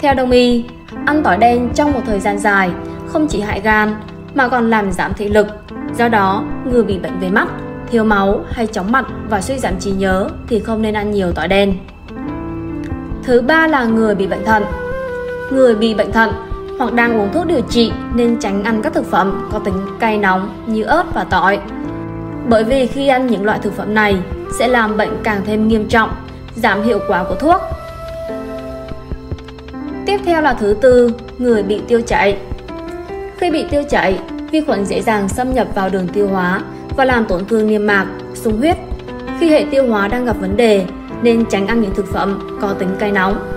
Theo đông y, ăn tỏi đen trong một thời gian dài không chỉ hại gan mà còn làm giảm thị lực. Do đó, người bị bệnh về mắt, thiếu máu hay chóng mặt và suy giảm trí nhớ thì không nên ăn nhiều tỏi đen. Thứ ba là người bị bệnh thận. Người bị bệnh thận hoặc đang uống thuốc điều trị nên tránh ăn các thực phẩm có tính cay nóng như ớt và tỏi. Bởi vì khi ăn những loại thực phẩm này sẽ làm bệnh càng thêm nghiêm trọng, giảm hiệu quả của thuốc. Tiếp theo là thứ tư, người bị tiêu chảy. Khi bị tiêu chảy, vi khuẩn dễ dàng xâm nhập vào đường tiêu hóa và làm tổn thương niêm mạc, sung huyết. Khi hệ tiêu hóa đang gặp vấn đề, nên tránh ăn những thực phẩm có tính cay nóng.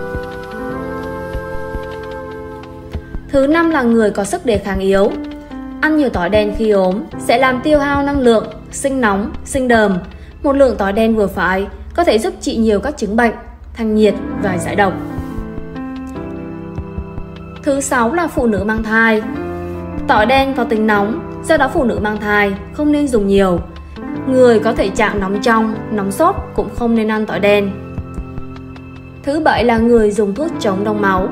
Thứ năm là người có sức đề kháng yếu. Ăn nhiều tỏi đen khi ốm sẽ làm tiêu hao năng lượng, sinh nóng, sinh đờm. Một lượng tỏi đen vừa phải có thể giúp trị nhiều các chứng bệnh, thanh nhiệt và giải độc. Thứ sáu là phụ nữ mang thai. Tỏi đen có tính nóng, do đó phụ nữ mang thai không nên dùng nhiều. Người có thể trạng nóng trong, nóng sốt cũng không nên ăn tỏi đen. Thứ bảy là người dùng thuốc chống đông máu.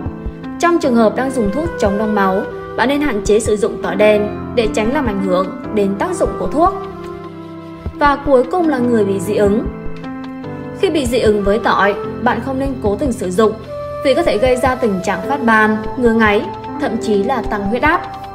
Trong trường hợp đang dùng thuốc chống đông máu, bạn nên hạn chế sử dụng tỏi đen để tránh làm ảnh hưởng đến tác dụng của thuốc. Và cuối cùng là người bị dị ứng. Khi bị dị ứng với tỏi, bạn không nên cố tình sử dụng vì có thể gây ra tình trạng phát ban, ngứa ngáy, thậm chí là tăng huyết áp.